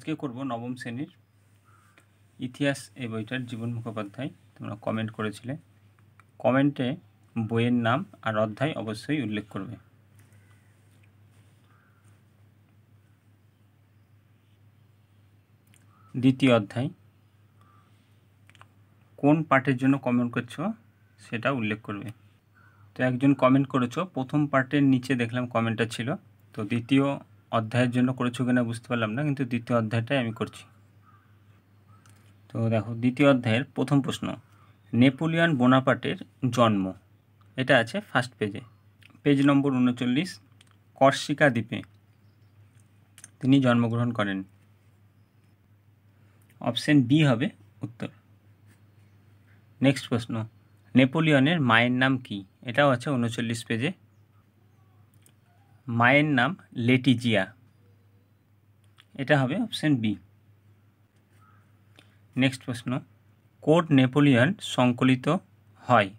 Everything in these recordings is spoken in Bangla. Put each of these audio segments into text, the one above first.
আজকে করব নবম শ্রেণীর ইতিহাস এই বইটার জীবন মুখোপাধ্যায় তোমরা কমেন্ট করেছিলে কমেন্টে বইয়ের নাম আর অধ্যায় অবশ্যই উল্লেখ করবে দ্বিতীয় অধ্যায় কোন পার্টের জন্য কমেন্ট করছো সেটা উল্লেখ করবে তো একজন কমেন্ট করেছো প্রথম পার্টের নিচে দেখলাম কমেন্টটা ছিল তো দ্বিতীয় অধ্যায়ের জন্য করেছো কিনা বুঝতে পারলাম না কিন্তু দ্বিতীয় অধ্যায়টাই আমি করছি তো দেখো দ্বিতীয় অধ্যায়ের প্রথম প্রশ্ন নেপোলিয়ান বোনাপাটের জন্ম এটা আছে ফার্স্ট পেজে পেজ নম্বর উনচল্লিশ কর্ষিকা দ্বীপে তিনি জন্মগ্রহণ করেন অপশন বি হবে উত্তর নেক্সট প্রশ্ন নেপোলিয়নের মায়ের নাম কি এটাও আছে উনচল্লিশ পেজে মায়ের নাম লেটিজিয়া এটা হবে অপশান বি নেক্সট প্রশ্ন কোড নেপোলিয়ন সংকলিত হয়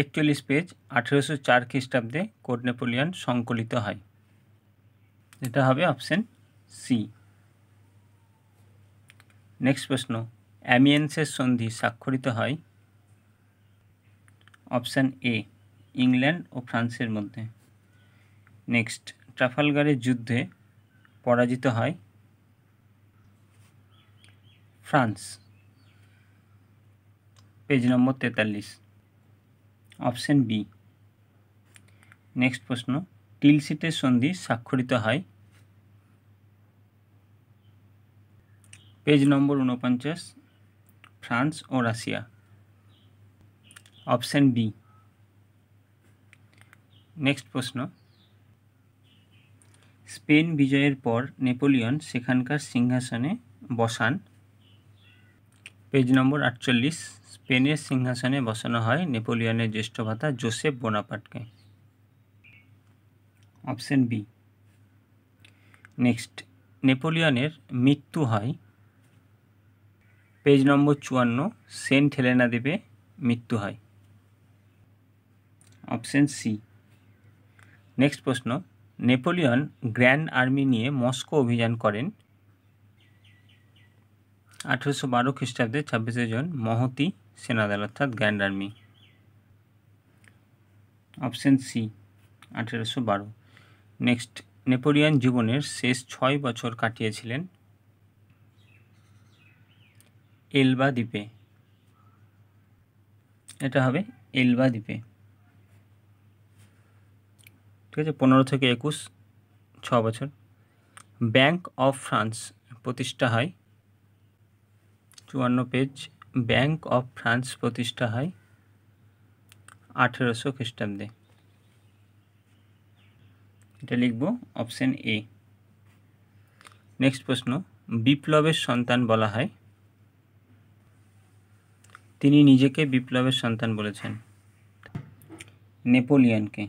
একচল্লিশ পেজ আঠেরোশো চার খ্রিস্টাব্দে কোড নেপোলিয়ন সংকলিত হয় এটা হবে অপশান সি নেক্সট প্রশ্ন অ্যামিয়েন্সের সন্ধি স্বাক্ষরিত হয় অপশান এ ইংল্যান্ড ও ফ্রান্সের মধ্যে নেক্সট ট্রাফালগারের যুদ্ধে পরাজিত হয় ফ্রান্স পেজ নম্বর তেতাল্লিশ অপশান বি নেক্সট প্রশ্ন টিলসিটের সন্ধি স্বাক্ষরিত হয় পেজ নম্বর উনপঞ্চাশ ফ্রান্স ও রাশিয়া অপশান বি নেক্সট প্রশ্ন স্পেন বিজয়ের পর নেপোলিয়ন সেখানকার সিংহাসনে বসান পেজ নম্বর আটচল্লিশ স্পেনের সিংহাসনে বসানো হয় নেপোলিয়নের জ্যেষ্ঠ ভাতা জোসেফ বোনাপাটকে অপশন বি নেক্সট নেপোলিয়নের মৃত্যু হয় পেজ নম্বর চুয়ান্ন সেন্ট হেলেনা দ্বীপে মৃত্যু হয় অপশন সি নেক্সট প্রশ্ন নেপোলিয়ন গ্র্যান্ড আর্মি নিয়ে মস্কো অভিযান করেন আঠেরোশো বারো খ্রিস্টাব্দে ছাব্বিশে জন মহতি সেনাদল অর্থাৎ গ্র্যান্ড আর্মি অপশন সি আঠেরোশো বারো নেক্সট নেপোলিয়ান জীবনের শেষ ছয় বছর কাটিয়েছিলেন এলবা দ্বীপে এটা হবে এলবা দ্বীপে ঠিক আছে পনেরো থেকে একুশ ছ বছর ব্যাংক অফ ফ্রান্স প্রতিষ্ঠা হয় চুয়ান্ন পেজ ব্যাংক অফ ফ্রান্স প্রতিষ্ঠা হয় আঠেরোশো খ্রিস্টাব্দে এটা লিখব অপশান এ নেক্সট প্রশ্ন বিপ্লবের সন্তান বলা হয় তিনি নিজেকে বিপ্লবের সন্তান বলেছেন নেপোলিয়ানকে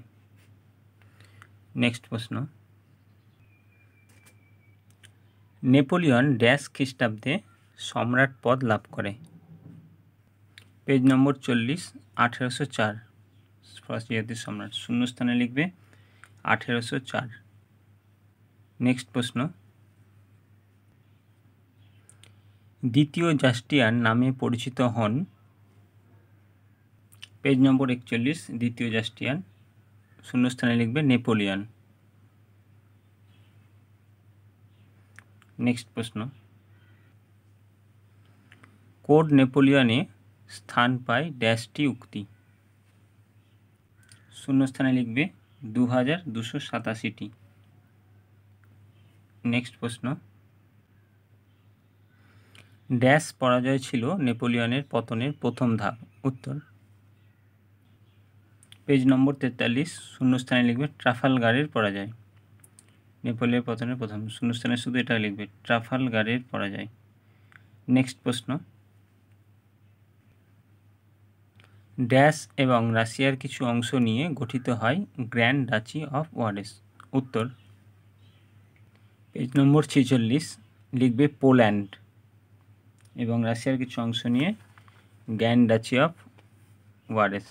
নেক্সট প্রশ্ন নেপোলিয়ন ড্যাশ খ্রিস্টাব্দে সম্রাট পদ লাভ করে পেজ নম্বর চল্লিশ আঠেরোশো চার ফরাসি জাতির সম্রাট শূন্যস্থানে লিখবে আঠেরোশো চার নেক্সট প্রশ্ন দ্বিতীয় জাস্টিয়ান নামে পরিচিত হন পেজ নম্বর একচল্লিশ দ্বিতীয় জাস্টিয়ান শূন্যস্থানে লিখবে নেপোলিয়ান নেক্সট প্রশ্ন কোড নেপোলিয়ানে স্থান পায় ড্যাশটি উক্তি শূন্যস্থানে লিখবে দু হাজার দুশো সাতাশিটি নেক্সট প্রশ্ন ড্যাশ পরাজয় ছিল নেপোলিয়নের পতনের প্রথম ধাপ উত্তর পেজ নম্বর তেতাল্লিশ শূন্যস্থানে লিখবে ট্রাফাল ট্রাফালগারের যায় নেপোলিয়ার পতনের প্রথম শূন্যস্থানে শুধু এটা লিখবে ট্রাফাল ট্রাফালগারের যায় নেক্সট প্রশ্ন ড্যাশ এবং রাশিয়ার কিছু অংশ নিয়ে গঠিত হয় গ্র্যান্ড ডাচি অফ ওয়ারেস উত্তর পেজ নম্বর ছেচল্লিশ লিখবে পোল্যান্ড এবং রাশিয়ার কিছু অংশ নিয়ে গ্র্যান্ড ডাচি অফ ওয়ারেস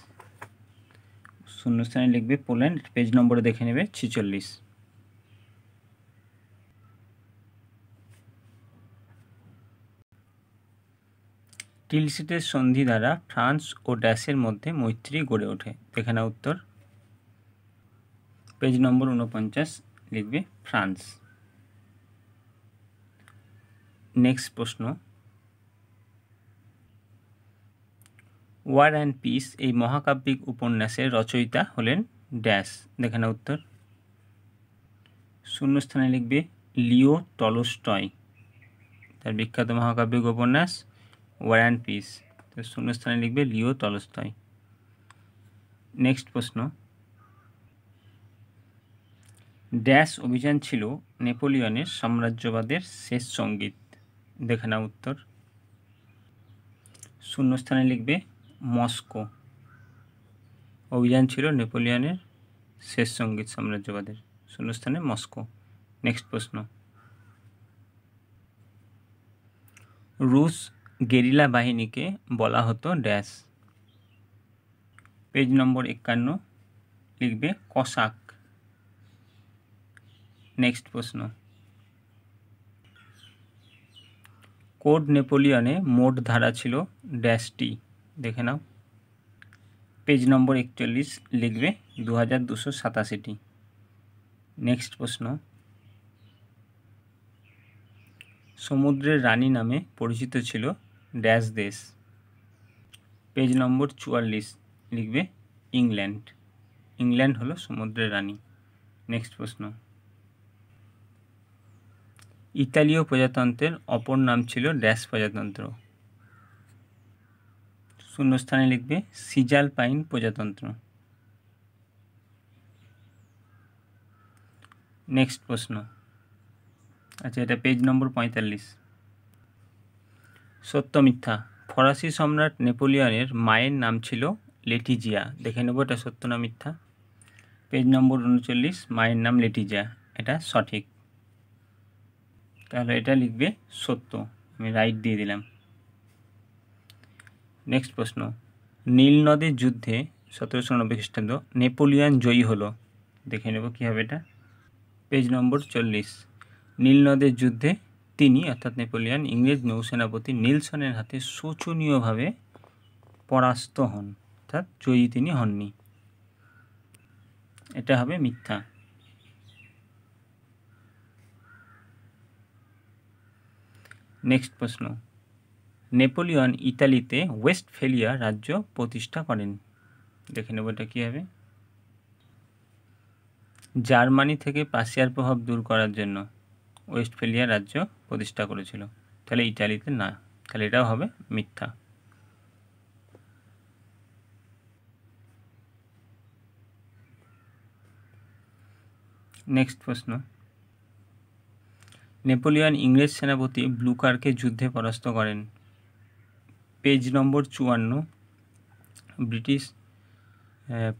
শূন্যস্থানে লিখবে পোল্যান্ড পেজ নম্বরে দেখে নেবে ছিচল্লিশ টিলসিটের সন্ধি দ্বারা ফ্রান্স ও ড্যাশের মধ্যে মৈত্রী গড়ে ওঠে দেখে না উত্তর পেজ নম্বর উনপঞ্চাশ লিখবে ফ্রান্স নেক্সট প্রশ্ন ওয়ার অ্যান্ড পিস এই মহাকাব্যিক উপন্যাসের রচয়িতা হলেন ড্যাশ দেখে না উত্তর শূন্যস্থানে লিখবে লিও টলস্টয় তার বিখ্যাত মহাকাব্যিক উপন্যাস ওয়ার অ্যান্ড পিস তো শূন্যস্থানে লিখবে লিও টলস্টয় নেক্সট প্রশ্ন ড্যাশ অভিযান ছিল নেপোলিয়নের সাম্রাজ্যবাদের শেষ সঙ্গীত দেখে না উত্তর শূন্যস্থানে লিখবে মস্কো অভিযান ছিল নেপোলিয়নের শেষ সঙ্গীত সাম্রাজ্যবাদের শূন্যস্থানে মস্কো নেক্সট প্রশ্ন রুশ গেরিলা বাহিনীকে বলা হতো ড্যাশ পেজ নম্বর একান্ন লিখবে কসাক নেক্সট প্রশ্ন কোড নেপোলিয়নে মোট ধারা ছিল ড্যাশটি দেখে নাও পেজ নম্বর একচল্লিশ লিখবে দু হাজার দুশো সাতাশিটি নেক্সট প্রশ্ন সমুদ্রের রানী নামে পরিচিত ছিল ড্যাশ দেশ পেজ নম্বর চুয়াল্লিশ লিখবে ইংল্যান্ড ইংল্যান্ড হলো সমুদ্রের রানী নেক্সট প্রশ্ন ইতালীয় প্রজাতন্ত্রের অপর নাম ছিল ড্যাশ প্রজাতন্ত্র শূন্যস্থানে লিখবে সিজাল পাইন প্রজাতন্ত্র নেক্সট প্রশ্ন আচ্ছা এটা পেজ নম্বর পঁয়তাল্লিশ সত্য মিথ্যা ফরাসি সম্রাট নেপোলিয়নের মায়ের নাম ছিল লেটিজিয়া দেখে নেব এটা সত্য না মিথ্যা পেজ নম্বর উনচল্লিশ মায়ের নাম লেটিজিয়া এটা সঠিক তাহলে এটা লিখবে সত্য আমি রাইট দিয়ে দিলাম নেক্সট প্রশ্ন নীলনদের যুদ্ধে সতেরোশো নব্বই খ্রিস্টাব্দ নেপোলিয়ান জয়ী হলো দেখে নেব কী হবে এটা পেজ নম্বর চল্লিশ নীলনদের যুদ্ধে তিনি অর্থাৎ নেপোলিয়ান ইংরেজ নৌসেনাপতি নীলসনের হাতে শোচনীয়ভাবে পরাস্ত হন অর্থাৎ জয়ী তিনি হননি এটা হবে মিথ্যা নেক্সট প্রশ্ন নেপোলিয়ন ইতালিতে ফেলিয়া রাজ্য প্রতিষ্ঠা করেন দেখে নেব এটা কী হবে জার্মানি থেকে পাশিয়ার প্রভাব দূর করার জন্য ওয়েস্ট ফেলিয়া রাজ্য প্রতিষ্ঠা করেছিল তাহলে ইটালিতে না তাহলে এটাও হবে মিথ্যা নেক্সট প্রশ্ন নেপোলিয়ন ইংরেজ সেনাপতি ব্লুকারকে যুদ্ধে পরাস্ত করেন পেজ নম্বর চুয়ান্ন ব্রিটিশ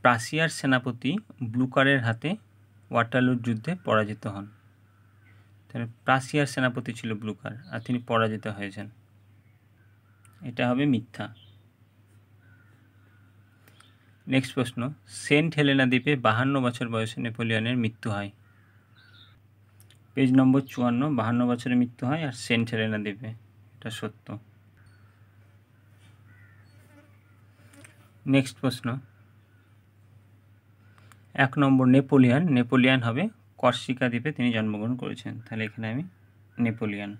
প্রাসিয়ার সেনাপতি ব্লুকারের হাতে ওয়াটারলুর যুদ্ধে পরাজিত হন তাহলে প্রাসিয়ার সেনাপতি ছিল ব্লুকার আর তিনি পরাজিত হয়েছেন এটা হবে মিথ্যা নেক্সট প্রশ্ন সেন্ট হেলেনা দ্বীপে বাহান্ন বছর বয়সে নেপোলিয়নের মৃত্যু হয় পেজ নম্বর চুয়ান্ন বাহান্ন বছরে মৃত্যু হয় আর সেন্ট হেলেনা দ্বীপে এটা সত্য নেক্সট প্রশ্ন এক নম্বর নেপোলিয়ান নেপোলিয়ান হবে কর্সিকা দ্বীপে তিনি জন্মগ্রহণ করেছেন তাহলে এখানে আমি নেপোলিয়ান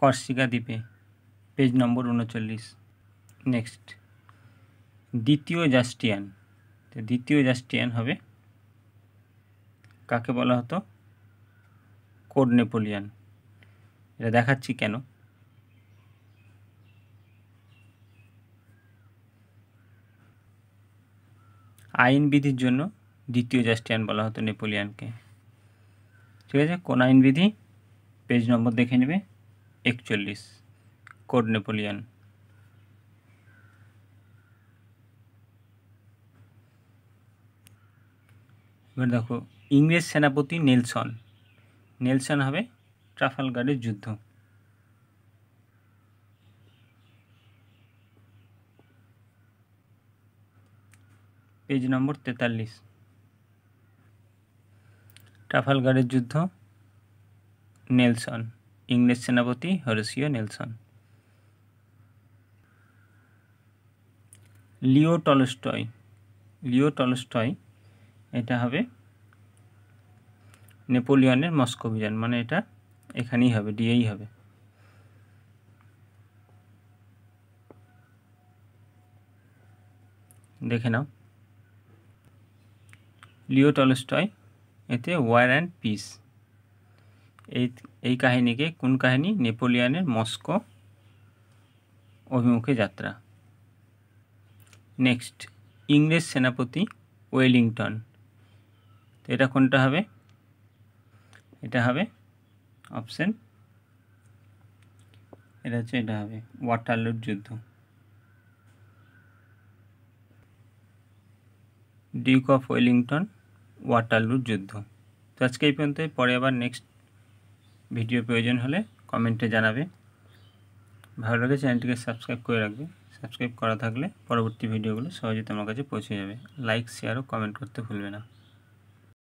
কর্সিকা দ্বীপে পেজ নম্বর উনচল্লিশ নেক্সট দ্বিতীয় জাস্টিয়ান তো দ্বিতীয় জাস্টিয়ান হবে কাকে বলা হতো কোড নেপোলিয়ান এটা দেখাচ্ছি কেন আইনবিধির জন্য দ্বিতীয় জাস্টিয়ান বলা হতো নেপোলিয়ানকে ঠিক আছে কোন আইনবিধি পেজ নম্বর দেখে নেবে একচল্লিশ কোড নেপোলিয়ান এবার দেখো ইংরেজ সেনাপতি নেলসন নেলসন হবে ট্রাফাল গার্ডের যুদ্ধ পেজ নম্বর 43 ট্রাফালগারের যুদ্ধ নেলসন ইংলিশ সেনাপতি Horatio Nelson Leo Tolstoy Leo Tolstoy এটা হবে নেপোলিয়নে মস্কো বিজয় মানে এটা এখানি হবে ডি আই হবে দেখেন লিও টলস্টয় এতে ওয়ার অ্যান্ড পিস এই এই কাহিনীকে কোন কাহিনী নেপোলিয়ানের মস্কো অভিমুখে যাত্রা নেক্সট ইংরেজ সেনাপতি ওয়েলিংটন তো এটা কোনটা হবে এটা হবে অপশন এটা হচ্ছে এটা হবে ওয়াটারলুর যুদ্ধ ডিউক অফ ওয়েলিংটন ওয়াটারলুর যুদ্ধ তো আজকে এই পর্যন্ত পরে আবার নেক্সট ভিডিও প্রয়োজন হলে কমেন্টে জানাবে ভালো লাগে চ্যানেলটিকে সাবস্ক্রাইব করে রাখবে সাবস্ক্রাইব করা থাকলে পরবর্তী ভিডিওগুলো সহজে তোমার কাছে পৌঁছে যাবে লাইক শেয়ার ও কমেন্ট করতে ভুলবে না